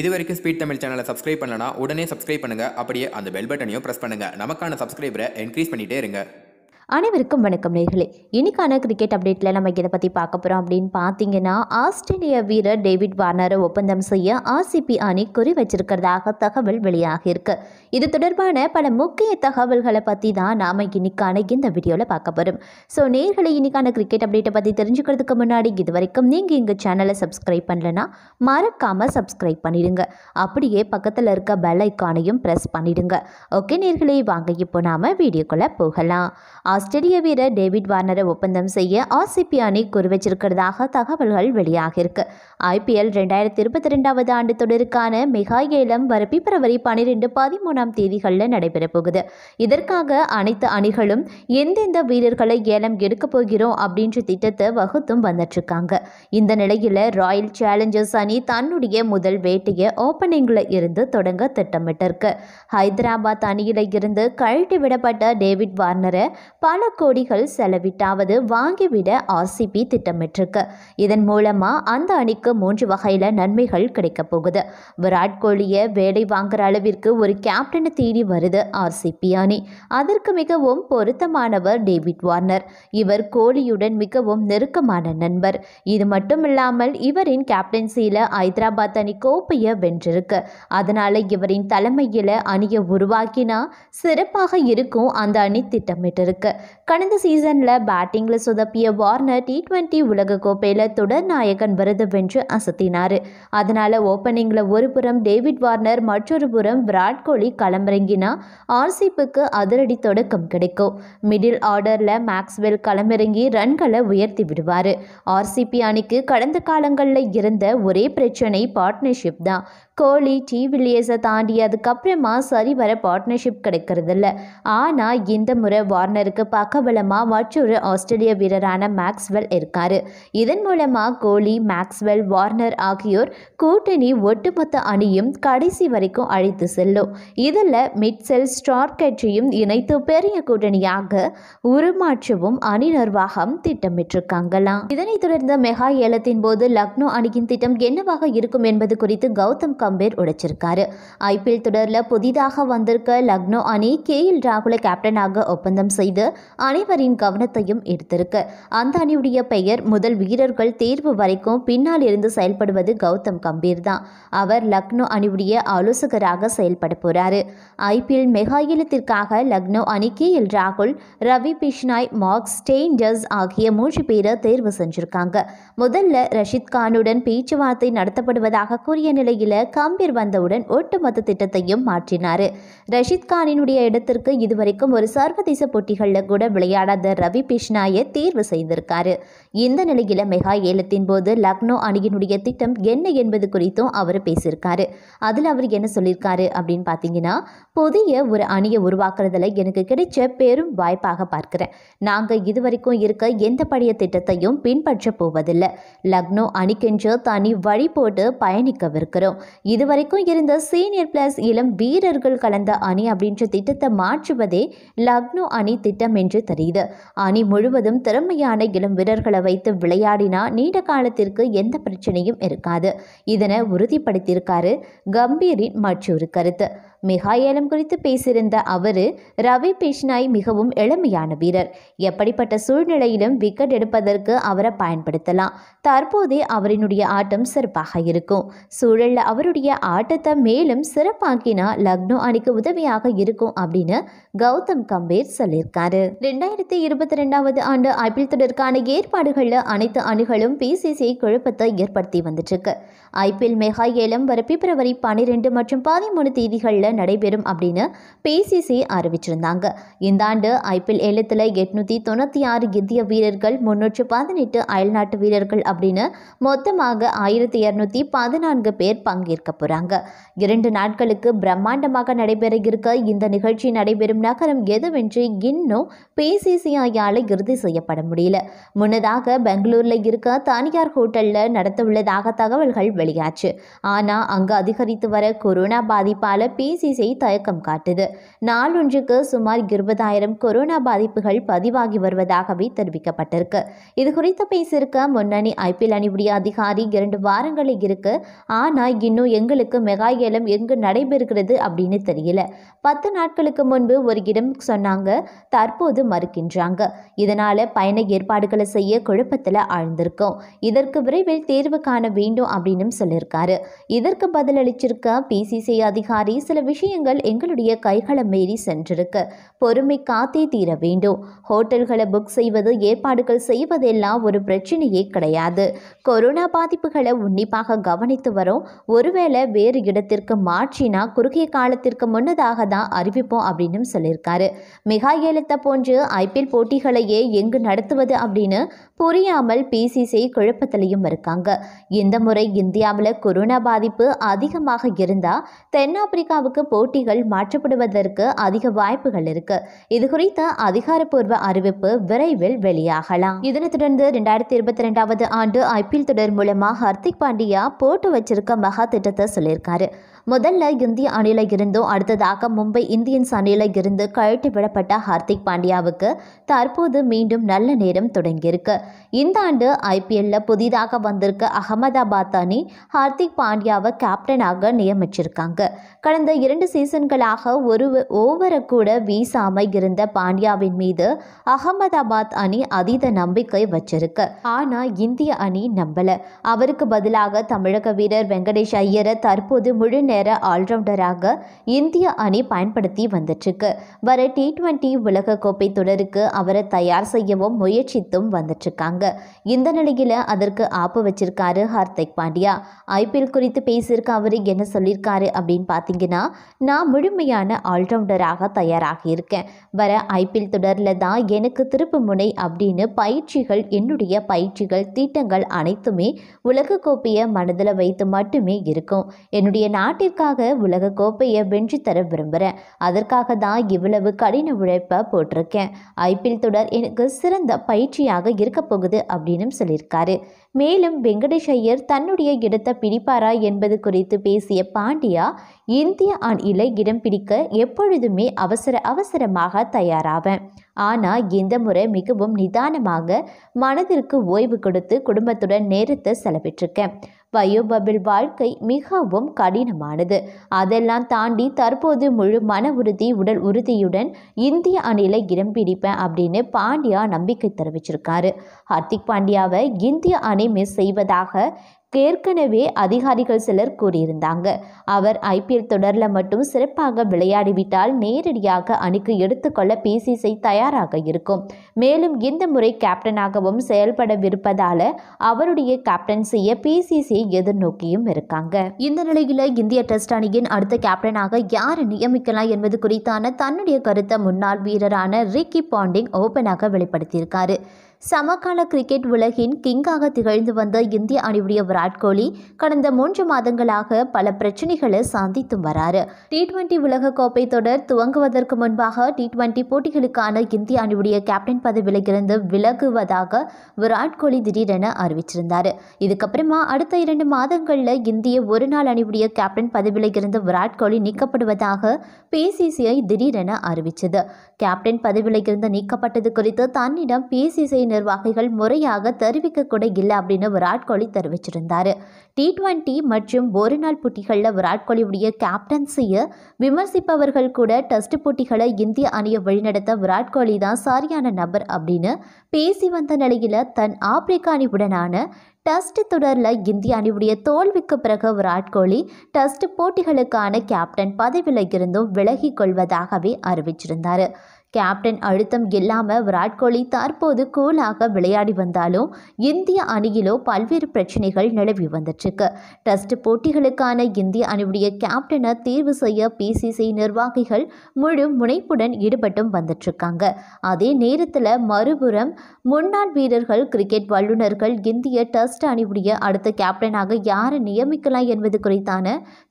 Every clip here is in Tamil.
இது வரைக்கும் ஸ்பீட் தமிழ் சேனலை சப்ஸ்கிரைப் பண்ணலனா உடனே சப்ஸ்கிரைப் பண்ணுங்க அப்படியே அந்த பெல் பட்டனையும் ப்ரெஸ் பண்ணுங்க நமக்கான சப்ஸ்கிரைபரை இன்க்ரீஸ் பண்ணிட்டே இருங்க அனைவருக்கும் வணக்கம் நேர்களே இன்னைக்கான கிரிக்கெட் அப்டேட்டில் நம்ம இதை பற்றி பார்க்க போகிறோம் அப்படின்னு பார்த்தீங்கன்னா ஆஸ்திரேலிய வீரர் டேவிட் வார்னரை ஒப்பந்தம் செய்ய ஆர்சிபி அணி குறி வச்சிருக்கிறதாக தகவல் வெளியாகியிருக்கு இது தொடர்பான பல முக்கிய தகவல்களை பற்றி தான் நாம இன்னைக்கான இந்த வீடியோவில் பார்க்க போகிறோம் ஸோ நேர்களை இன்னைக்கான கிரிக்கெட் அப்டேட்டை பற்றி தெரிஞ்சுக்கிறதுக்கு முன்னாடி இது வரைக்கும் நீங்கள் எங்கள் சேனலை சப்ஸ்கிரைப் பண்ணலன்னா மறக்காமல் சப்ஸ்கிரைப் பண்ணிடுங்க அப்படியே பக்கத்தில் இருக்க பெல் ஐக்கானையும் ப்ரெஸ் பண்ணிடுங்க ஓகே நேர்களை வாங்க இப்போ நாம் வீடியோக்குள்ள போகலாம் ஆஸ்திரேலிய வீரர் டேவிட் வார்னரை ஒப்பந்தம் செய்ய ஆர்சிபி அணி குறிவச்சிருக்கிறதாக தகவல்கள் வெளியாகியிருக்கு ஐபிஎல் ரெண்டாயிரத்தி இருபத்தி ரெண்டாவது ஆண்டு தொடருக்கான மெகா ஏலம் வர பிப்ரவரி பனிரெண்டு பதிமூணாம் தேதிகளில் நடைபெறப் போகுது இதற்காக அனைத்து அணிகளும் எந்தெந்த வீரர்களை ஏலம் எடுக்கப் போகிறோம் அப்படின்ற திட்டத்தை வகுத்தும் வந்துட்டுருக்காங்க இந்த நிலையில் ராயல் சேலஞ்சர்ஸ் அணி தன்னுடைய முதல் வேட்டையை ஓப்பனிங்கில் இருந்து தொடங்க திட்டமிட்டிருக்கு ஹைதராபாத் அணியில் இருந்து கழட்டி விடப்பட்ட டேவிட் வார்னரை பல கோடிகள் செலவிட்டாவது வாங்கிவிட ஆர்சிபி திட்டமிட்டிருக்கு இதன் மூலமாக அந்த அணிக்கு மூன்று வகையில் நன்மைகள் கிடைக்கப் போகுது விராட் கோலியை வேலை வாங்குற அளவிற்கு ஒரு கேப்டனை தேடி வருது ஆர்சிபி அணி அதற்கு மிகவும் பொருத்தமானவர் டேவிட் வார்னர் இவர் கோலியுடன் மிகவும் நெருக்கமான நண்பர் இது மட்டும் இல்லாமல் இவரின் கேப்டன்சியில் ஹைதராபாத் அணி கோப்பையை வென்றிருக்கு அதனால் இவரின் தலைமையில் அணியை உருவாக்கினா சிறப்பாக இருக்கும் அந்த அணி திட்டமிட்டிருக்கு கடந்த சீசனில் பேட்டிங்கில் சொதப்பிய வார்னர் டி டுவெண்ட்டி உலகக்கோப்பையில் தொடர் நாயகன் விருது வென்று அசத்தினார் அதனால் ஓப்பனிங்கில் ஒரு புறம் டேவிட் வார்னர் மற்றொரு புறம் விராட் கோலி களமிறங்கினா ஆர்சிப்புக்கு அதிரடி தொடக்கம் கிடைக்கும் மிடில் ஆர்டரில் மேக்ஸ்வெல் களமிறங்கி ரன்களை உயர்த்தி விடுவார் ஆர்சிபி அணிக்கு கடந்த காலங்களில் இருந்த ஒரே பிரச்சனை பார்ட்னர்ஷிப் தான் கோலி டி வில்லியர்ஸை தாண்டி அதுக்கப்புறமா சரிவர பார்ட்னர்ஷிப் இல்லை ஆனால் இந்த முறை வார்னருக்கு பக்கபலமாக மற்றொரு ஆஸ்திரேலிய வீரரான மேக்ஸ்வெல் இருக்கார் இதன் மூலமாக கோலி மேக்ஸ்வெல் வார்னர் ஆகியோர் கூட்டணி ஒட்டுமொத்த அணியும் கடைசி வரைக்கும் அழைத்து செல்லும் இதில் மிட்செல் ஸ்டார் கட்சியும் இணைத்து பெரிய கூட்டணியாக உருமாற்றவும் அணி நிர்வாகம் திட்டமிட்டிருக்காங்களாம் இதனைத் தொடர்ந்து மெகா ஏலத்தின் போது லக்னோ அணியின் திட்டம் என்னவாக இருக்கும் என்பது குறித்து கௌதம் கம் கம்பீர் உடைச்சிருக்காரு ஐபிஎல் தொடரில் புதிதாக வந்திருக்க லக்னோ அணி கே எல் ராகுலை கேப்டனாக ஒப்பந்தம் செய்து அனைவரின் கவனத்தையும் எடுத்திருக்கு அந்த அணியுடைய பெயர் முதல் வீரர்கள் தேர்வு வரைக்கும் பின்னால் இருந்து செயல்படுவது கௌதம் கம்பீர் தான் அவர் லக்னோ அணியுடைய ஆலோசகராக செயல்பட போறாரு ஐபிஎல் மெகா இலத்திற்காக லக்னோ அணி கே எல் ராகுல் ரவி பிஷ்னாய் மார்க் ஸ்டெயின்டர்ஸ் ஆகிய மூன்று பேரை தேர்வு செஞ்சிருக்காங்க முதல்ல ரஷித் கானுடன் பேச்சுவார்த்தை நடத்தப்படுவதாக கூறிய நிலையில் காம்பீர் வந்தவுடன் ஒட்டுமொத்த திட்டத்தையும் மாற்றினார் ரஷித் கானினுடைய இடத்திற்கு இதுவரைக்கும் ஒரு சர்வதேச போட்டிகளில் கூட விளையாடாத ரவி பிஷ்னாயை தேர்வு செய்திருக்காரு இந்த நிலையில் மெகா ஏலத்தின் போது லக்னோ அணியினுடைய திட்டம் என்ன என்பது குறித்தும் அவர் பேசியிருக்காரு அதில் அவர் என்ன சொல்லியிருக்காரு அப்படின்னு பார்த்தீங்கன்னா புதிய ஒரு அணியை உருவாக்குறதுல எனக்கு கிடைச்ச பெரும் வாய்ப்பாக பார்க்குறேன் நாங்கள் இதுவரைக்கும் இருக்க எந்த படைய திட்டத்தையும் பின்பற்ற போவதில்லை லக்னோ அணிக்கென்று தனி வழி போட்டு பயணிக்கவிருக்கிறோம் இதுவரைக்கும் இருந்த சீனியர் பிளஸ் இளம் வீரர்கள் கலந்த அணி அப்படின்ற திட்டத்தை மாற்றுவதே லக்னோ அணி திட்டம் என்று தெரியுது அணி முழுவதும் திறமையான இளம் வீரர்களை வைத்து விளையாடினா நீண்ட காலத்திற்கு எந்த பிரச்சனையும் இருக்காது இதனை உறுதிப்படுத்தியிருக்காரு கம்பீரின் மற்றொரு கருத்து மிகாயலம் குறித்து பேசியிருந்த அவர் ரவி பிஷ்னாய் மிகவும் எளிமையான வீரர் எப்படிப்பட்ட சூழ்நிலையிலும் விக்கெட் எடுப்பதற்கு அவரை பயன்படுத்தலாம் தற்போதே அவரினுடைய ஆட்டம் சிறப்பாக இருக்கும் சூழலில் அவருடைய ஆட்டத்தை மேலும் சிறப்பாக்கினா லக்னோ அணிக்கு உதவியாக இருக்கும் அப்படின்னு கௌதம் கம்பீர் சொல்லியிருக்காரு ரெண்டாயிரத்தி இருபத்தி ரெண்டாவது ஆண்டு ஐபிஎல் தொடருக்கான ஏற்பாடுகளில் அனைத்து அணிகளும் பிசிசிஐ குழப்பத்தை ஏற்படுத்தி வந்துட்டு இருக்கு ஐபிஎல் மெகா ஏலம் வர பிப்ரவரி பனிரெண்டு மற்றும் பதிமூணு தேதிகளில் நடைபெறும் அப்படின்னு பிசிசி அறிவிச்சிருந்தாங்க இந்த ஆண்டு ஐபிஎல் ஏலத்தில் எட்நூற்றி தொண்ணூற்றி ஆறு இந்திய வீரர்கள் முன்னூற்று பதினெட்டு அயல்நாட்டு வீரர்கள் அப்படின்னு மொத்தமாக ஆயிரத்தி இரநூத்தி பதினான்கு பேர் பங்கேற்க போகிறாங்க இரண்டு நாட்களுக்கு பிரம்மாண்டமாக நடைபெற இருக்க இந்த நிகழ்ச்சி நடைபெறும் நகரம் எதுவென்று இன்னும் பிசிசிஐயால் இறுதி செய்யப்பட முடியல முன்னதாக பெங்களூரில் இருக்க தனியார் ஹோட்டலில் நடத்த உள்ளதாக தகவல்கள் வெளியாச்சு ஆனால் அங்கு அதிகரித்து வர கொரோனா பாதிப்பால் பிசி ஐசிசி தயக்கம் காட்டுது நாளொன்றுக்கு சுமார் இருபதாயிரம் கொரோனா பாதிப்புகள் பதிவாகி வருவதாகவே தெரிவிக்கப்பட்டிருக்கு இது குறித்து பேசியிருக்க முன்னணி ஐபிஎல் அணிவுடைய அதிகாரி இரண்டு வாரங்களில் இருக்கு ஆனால் இன்னும் எங்களுக்கு மெகா ஏலம் எங்கு நடைபெறுகிறது அப்படின்னு தெரியல பத்து நாட்களுக்கு முன்பு ஒரு இடம் சொன்னாங்க தற்போது மறுக்கின்றாங்க இதனால பயண ஏற்பாடுகளை செய்ய குழப்பத்தில் ஆழ்ந்திருக்கும் இதற்கு விரைவில் தேர்வு காண வேண்டும் அப்படின்னு சொல்லியிருக்காரு இதற்கு பதிலளிச்சிருக்க பிசிசி அதிகாரி சில விஷயங்கள் எங்களுடைய கைகளை மீறி சென்றிருக்கு பொறுமை காத்தே தீர வேண்டும் ஹோட்டல்களை புக் செய்வது ஏற்பாடுகள் செய்வதெல்லாம் ஒரு பிரச்சனையே கிடையாது கொரோனா பாதிப்புகளை உன்னிப்பாக கவனித்து வரும் ஒருவேளை வேறு இடத்திற்கு மாற்றினா குறுகிய காலத்திற்கு முன்னதாக தான் அறிவிப்போம் அப்படின்னு சொல்லியிருக்காரு மிகா ஏலத்தை போன்று ஐபிஎல் போட்டிகளையே எங்கு நடத்துவது அப்படின்னு புரியாமல் பிசிசி குழப்பத்திலையும் இருக்காங்க இந்த முறை இந்தியாவில் கொரோனா பாதிப்பு அதிகமாக இருந்தால் தென்னாப்பிரிக்காவுக்கு போட்டிகள் மாற்றப்படுவதற்கு அதிக வாய்ப்புகள் இருக்கு இது குறித்த அதிகாரப்பூர்வ அறிவிப்பு விரைவில் வெளியாகலாம் இதனைத் தொடர்ந்து இரண்டாயிரத்தி இருபத்தி ரெண்டாவது ஆண்டு ஐபிஎல் தொடர் மூலமாக ஹர்திக் பாண்டியா போட்டு வச்சிருக்க மகா திட்டத்தை சொல்லியிருக்காரு முதல்ல இந்திய அணியில் இருந்தும் அடுத்ததாக மும்பை இந்தியன்ஸ் அணியில் இருந்து கழட்டி விடப்பட்ட ஹர்திக் பாண்டியாவுக்கு தற்போது மீண்டும் நல்ல நேரம் தொடங்கியிருக்கு இந்த ஆண்டு ஐபிஎல்ல புதிதாக வந்திருக்க அகமதாபாத் அணி ஹார்திக் பாண்டியாவை கேப்டனாக நியமிச்சிருக்காங்க கடந்த இரண்டு சீசன்களாக ஒரு ஓவரை கூட வீசாம இருந்த பாண்டியாவின் மீது அகமதாபாத் அணி அதீத நம்பிக்கை வச்சிருக்கு ஆனா இந்திய அணி நம்பல அவருக்கு பதிலாக தமிழக வீரர் வெங்கடேஷ் ஐயரை தற்போது முழு நேர ஆல்ரவுண்டராக இந்திய அணி பயன்படுத்தி வந்துட்டு வர டி டுவெண்ட்டி உலகக்கோப்பை தொடருக்கு அவரை தயார் செய்யவும் முயற்சித்தும் வந்துட்டுருக்கு இருக்காங்க இந்த நிலையில் அதற்கு ஆப்பு வச்சிருக்காரு ஹார்திக் பாண்டியா ஐபிஎல் குறித்து பேசியிருக்க அவர் என்ன சொல்லியிருக்காரு அப்படின்னு பார்த்தீங்கன்னா நான் முழுமையான ஆல்ரவுண்டராக தயாராக இருக்கேன் வர ஐபிஎல் தொடரில் தான் எனக்கு திருப்பு முனை அப்படின்னு பயிற்சிகள் என்னுடைய பயிற்சிகள் திட்டங்கள் அனைத்துமே கோப்பையை மனதில் வைத்து மட்டுமே இருக்கும் என்னுடைய நாட்டிற்காக உலகக்கோப்பையை வென்று தர விரும்புகிறேன் அதற்காக தான் இவ்வளவு கடின உழைப்பை போட்டிருக்கேன் ஐபிஎல் தொடர் எனக்கு சிறந்த பயிற்சியாக இருக்க போகுது அப்படின்னு சொல்லியிருக்காரு மேலும் வெங்கடேஷ் ஐயர் தன்னுடைய இடத்தை பிடிப்பாரா என்பது குறித்து பேசிய பாண்டியா இந்திய இலை இடம் பிடிக்க எப்பொழுதுமே அவசர அவசரமாக தயாராவன் ஆனால் இந்த முறை மிகவும் நிதானமாக மனதிற்கு ஓய்வு கொடுத்து குடும்பத்துடன் நேரத்தை செலவிட்டிருக்கேன் பயோபபிள் வாழ்க்கை மிகவும் கடினமானது அதெல்லாம் தாண்டி தற்போது முழு மன உறுதி உடல் உறுதியுடன் இந்திய அணியில் இடம் பிடிப்பேன் அப்படின்னு பாண்டியா நம்பிக்கை தெரிவிச்சிருக்காரு ஹர்திக் பாண்டியாவை இந்திய அணி மிஸ் செய்வதாக ஏற்கனவே அதிகாரிகள் சிலர் கூறியிருந்தாங்க அவர் ஐபிஎல் தொடரில் மட்டும் சிறப்பாக விளையாடிவிட்டால் நேரடியாக அணிக்கு எடுத்துக்கொள்ள பிசிசி தயாராக இருக்கும் மேலும் இந்த முறை கேப்டனாகவும் செயல்படவிருப்பதால அவருடைய கேப்டன்சியை பிசிசி எதிர்நோக்கியும் இருக்காங்க இந்த நிலையில் இந்திய டெஸ்ட் அணியின் அடுத்த கேப்டனாக யார் நியமிக்கலாம் என்பது குறித்தான தன்னுடைய கருத்தை முன்னாள் வீரரான ரிக்கி பாண்டிங் ஓபனாக வெளிப்படுத்தியிருக்காரு சமகால கிரிக்கெட் உலகின் கிங்காக திகழ்ந்து வந்த இந்திய அணியுடைய விராட் கோலி கடந்த மூன்று மாதங்களாக பல பிரச்சனைகளை சந்தித்து வராரு டி டுவெண்டி கோப்பை தொடர் துவங்குவதற்கு முன்பாக டி டுவெண்டி போட்டிகளுக்கான இந்திய அணியுடைய கேப்டன் பதவியிலிருந்து விலகுவதாக விராட் கோலி திடீரென அறிவிச்சிருந்தார் இதுக்கப்புறமா அடுத்த இரண்டு மாதங்களில் இந்திய ஒருநாள் அணியுடைய கேப்டன் பதவியிலிருந்து விராட் கோலி நீக்கப்படுவதாக பிசிசிஐ திடீரென அறிவிச்சது கேப்டன் பதவியிலிருந்து நீக்கப்பட்டது குறித்து தன்னிடம் பிசிசிஐ நிர்வாகிகள் முறையாக தெரிவிக்க கூட இல்லை அப்படின்னு விராட் கோலி தெரிவிச்சிருந்தார் டி ட்வெண்ட்டி மற்றும் ஒருநாள் போட்டிகளில் விராட் கோலியுடைய கேப்டன்சியை விமர்சிப்பவர்கள் கூட டெஸ்ட் போட்டிகளை இந்திய அணியை வழிநடத்த விராட் கோலி தான் சரியான நபர் அப்படின்னு பேசி வந்த நிலையில் தன் ஆப்பிரிக்க அணியுடனான டெஸ்ட் தொடரில் இந்திய அணியுடைய தோல்விக்கு பிறகு விராட் கோலி டெஸ்ட் போட்டிகளுக்கான கேப்டன் பதவியில் இருந்தும் விலகி கொள்வதாகவே அறிவிச்சிருந்தார் கேப்டன் அழுத்தம் இல்லாமல் விராட் கோலி தற்போது கூலாக விளையாடி வந்தாலும் இந்திய அணியிலோ பல்வேறு பிரச்சனைகள் நிலவி வந்துட்டுருக்கு டெஸ்ட் போட்டிகளுக்கான இந்திய அணியுடைய கேப்டனை தேர்வு செய்ய பிசிசி நிர்வாகிகள் முழு முனைப்புடன் ஈடுபட்டும் வந்துட்டுருக்காங்க அதே நேரத்தில் மறுபுறம் முன்னாள் வீரர்கள் கிரிக்கெட் வல்லுநர்கள் இந்திய டெஸ்ட் அணியுடைய அடுத்த கேப்டனாக யாரை நியமிக்கலாம் என்பது குறித்தான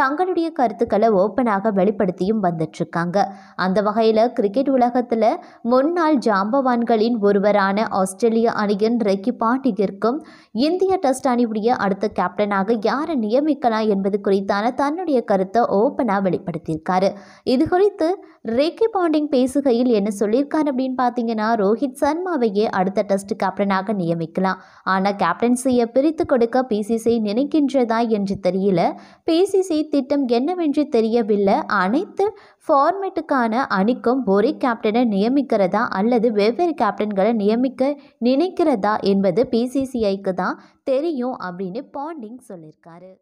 தங்களுடைய கருத்துக்களை ஓப்பனாக வெளிப்படுத்தியும் வந்துட்டுருக்காங்க அந்த வகையில் கிரிக்கெட் உலக ஆட்டத்தில் முன்னாள் ஜாம்பவான்களின் ஒருவரான ஆஸ்திரேலிய அணியின் ரெக்கி பாட்டிகிற்கும் இந்திய டெஸ்ட் அணியுடைய அடுத்த கேப்டனாக யாரை நியமிக்கலாம் என்பது குறித்தான தன்னுடைய கருத்தை ஓப்பனாக வெளிப்படுத்தியிருக்காரு இது குறித்து ரேக்கி பாண்டிங் பேசுகையில் என்ன சொல்லியிருக்காரு அப்படின்னு பார்த்தீங்கன்னா ரோஹித் சர்மாவையே அடுத்த டெஸ்ட் கேப்டனாக நியமிக்கலாம் ஆனால் கேப்டன்சியை பிரித்து கொடுக்க பிசிசி நினைக்கின்றதா என்று தெரியல பிசிசி திட்டம் என்னவென்று தெரியவில்லை அனைத்து ஃபார்மேட்டுக்கான அணிக்கும் ஒரே கேப்டனை நியமிக்கிறதா அல்லது வெவ்வேறு கேப்டன்களை நியமிக்க நினைக்கிறதா என்பது பிசிசிஐக்கு தான் தெரியும் அப்படின்னு பாண்டிங் சொல்லியிருக்காரு